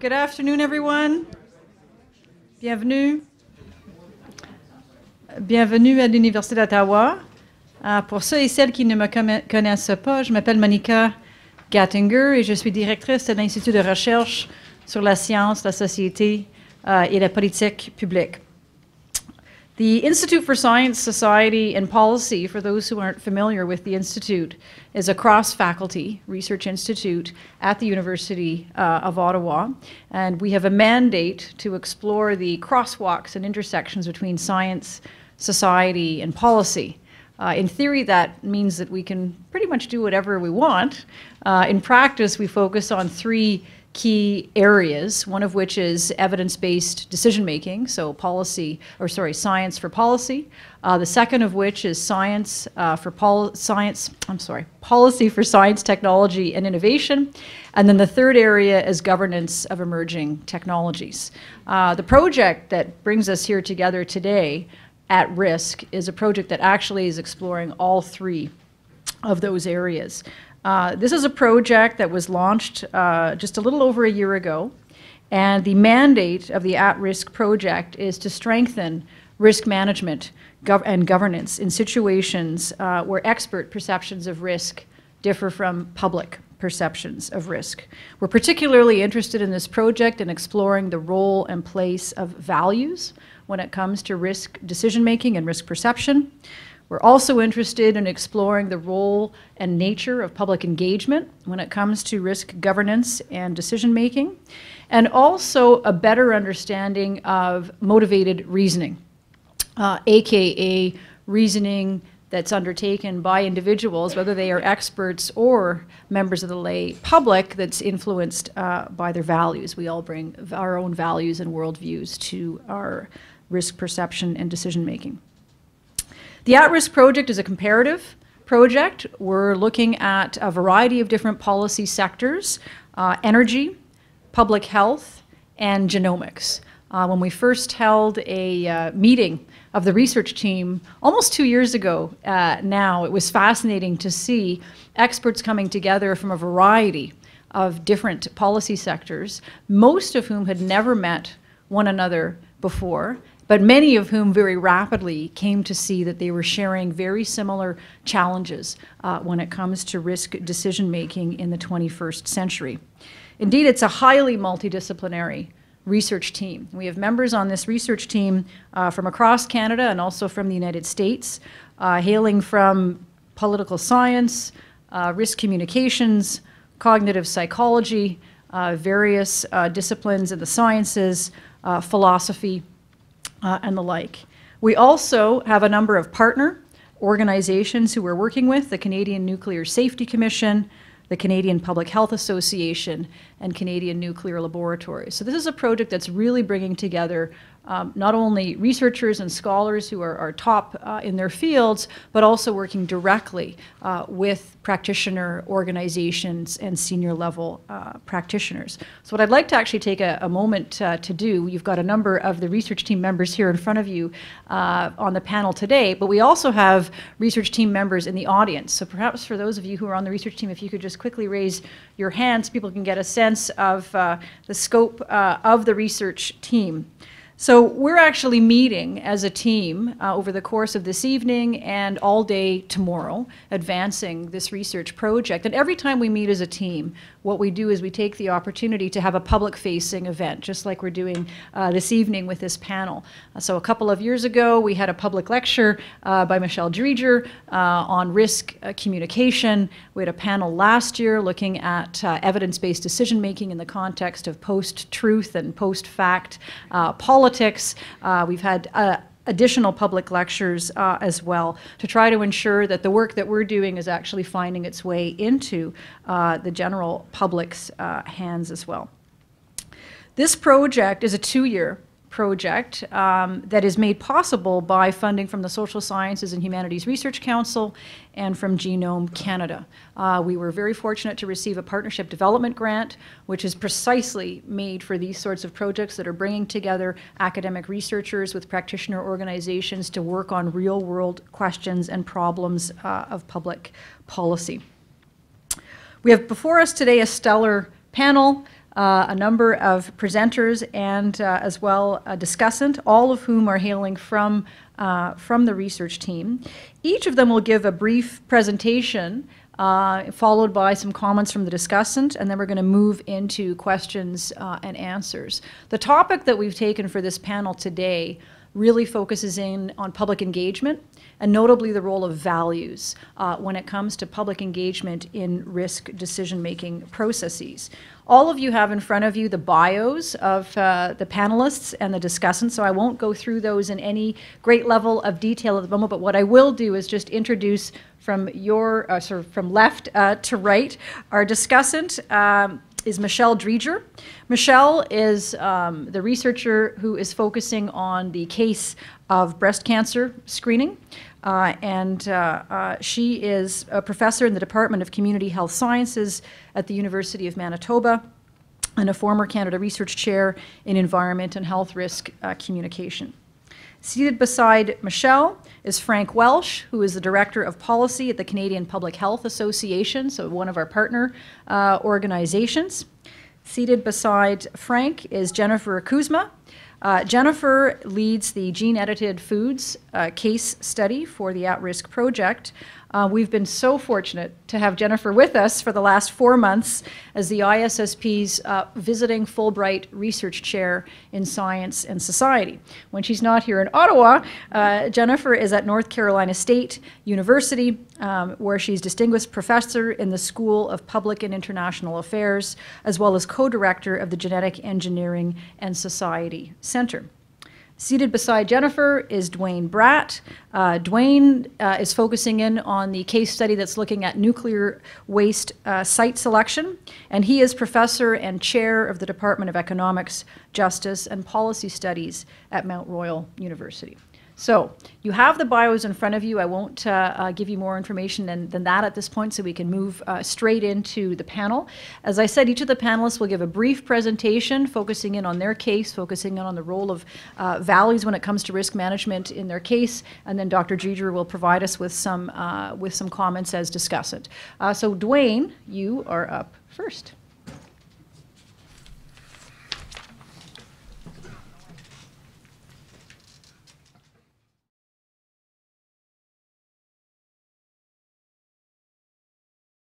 Good afternoon, everyone. Bienvenue. Bienvenue à l'Université d'Ottawa. Euh, pour ceux et celles qui ne me connaissent pas, je m'appelle Monica Gattinger et je suis directrice de l'Institut de recherche sur la science, la société euh, et la politique publique. The Institute for Science, Society, and Policy, for those who aren't familiar with the Institute, is a cross faculty research institute at the University uh, of Ottawa. And we have a mandate to explore the crosswalks and intersections between science, society, and policy. Uh, in theory, that means that we can pretty much do whatever we want. Uh, in practice, we focus on three key areas, one of which is evidence-based decision-making, so policy, or sorry, science for policy. Uh, the second of which is science uh, for pol science, I'm sorry, policy for science, technology, and innovation. And then the third area is governance of emerging technologies. Uh, the project that brings us here together today at risk is a project that actually is exploring all three of those areas. Uh, this is a project that was launched uh, just a little over a year ago, and the mandate of the at-risk project is to strengthen risk management gov and governance in situations uh, where expert perceptions of risk differ from public perceptions of risk. We're particularly interested in this project in exploring the role and place of values when it comes to risk decision making and risk perception. We're also interested in exploring the role and nature of public engagement when it comes to risk governance and decision making, and also a better understanding of motivated reasoning, uh, aka reasoning that's undertaken by individuals, whether they are experts or members of the lay public, that's influenced uh, by their values. We all bring our own values and worldviews to our risk perception and decision making. The at risk project is a comparative project. We're looking at a variety of different policy sectors uh, energy, public health, and genomics. Uh, when we first held a uh, meeting of the research team almost two years ago uh, now, it was fascinating to see experts coming together from a variety of different policy sectors, most of whom had never met one another before but many of whom very rapidly came to see that they were sharing very similar challenges uh, when it comes to risk decision making in the 21st century. Indeed, it's a highly multidisciplinary research team. We have members on this research team uh, from across Canada and also from the United States, uh, hailing from political science, uh, risk communications, cognitive psychology, uh, various uh, disciplines in the sciences, uh, philosophy, uh, and the like. We also have a number of partner organizations who we're working with, the Canadian Nuclear Safety Commission, the Canadian Public Health Association, and Canadian Nuclear Laboratories. So this is a project that's really bringing together um, not only researchers and scholars who are, are top uh, in their fields, but also working directly uh, with practitioner organizations and senior level uh, practitioners. So what I'd like to actually take a, a moment uh, to do, you've got a number of the research team members here in front of you uh, on the panel today, but we also have research team members in the audience. So perhaps for those of you who are on the research team, if you could just quickly raise your hands, people can get a sense of uh, the scope of the research team. So we're actually meeting as a team uh, over the course of this evening and all day tomorrow, advancing this research project. And every time we meet as a team, what we do is we take the opportunity to have a public facing event, just like we're doing uh, this evening with this panel. Uh, so, a couple of years ago, we had a public lecture uh, by Michelle Dreger uh, on risk uh, communication. We had a panel last year looking at evidence based decision making in the context of post truth and post fact politics. we've had additional public lectures uh, as well to try to ensure that the work that we're doing is actually finding its way into uh, the general public's uh, hands as well. This project is a two-year project um, that is made possible by funding from the Social Sciences and Humanities Research Council and from Genome Canada. Uh, we were very fortunate to receive a partnership development grant, which is precisely made for these sorts of projects that are bringing together academic researchers with practitioner organizations to work on real world questions and problems uh, of public policy. We have before us today a stellar panel uh, a number of presenters and uh, as well a discussant, all of whom are hailing from, uh, from the research team. Each of them will give a brief presentation uh, followed by some comments from the discussant, and then we're going to move into questions uh, and answers. The topic that we've taken for this panel today really focuses in on public engagement and notably the role of values uh, when it comes to public engagement in risk decision-making processes. All of you have in front of you the bios of uh, the panelists and the discussants, so I won't go through those in any great level of detail at the moment, but what I will do is just introduce from your, uh, sort of from left uh, to right, our discussant, um, is Michelle Dreger. Michelle is um, the researcher who is focusing on the case of breast cancer screening. Uh, and uh, uh, she is a professor in the Department of Community Health Sciences at the University of Manitoba and a former Canada Research Chair in Environment and Health Risk uh, Communication. Seated beside Michelle is Frank Welsh, who is the Director of Policy at the Canadian Public Health Association, so one of our partner uh, organizations. Seated beside Frank is Jennifer Kuzma, uh, Jennifer leads the gene edited foods uh, case study for the at risk project. Uh, we've been so fortunate to have Jennifer with us for the last four months as the ISSP's uh, visiting Fulbright Research Chair in Science and Society. When she's not here in Ottawa, uh, Jennifer is at North Carolina State University, um, where she's Distinguished Professor in the School of Public and International Affairs, as well as co director of the Genetic Engineering and Society Center. Seated beside Jennifer is Dwayne Bratt. Uh, Dwayne uh, is focusing in on the case study that's looking at nuclear waste uh, site selection, and he is professor and chair of the Department of Economics, Justice, and Policy Studies at Mount Royal University. So you have the bios in front of you. I won't uh, uh, give you more information than, than that at this point, so we can move uh, straight into the panel. As I said, each of the panelists will give a brief presentation, focusing in on their case, focusing in on the role of uh, values when it comes to risk management in their case, and then Dr. Giger will provide us with some, uh, with some comments as discussant. Uh, so Dwayne, you are up first.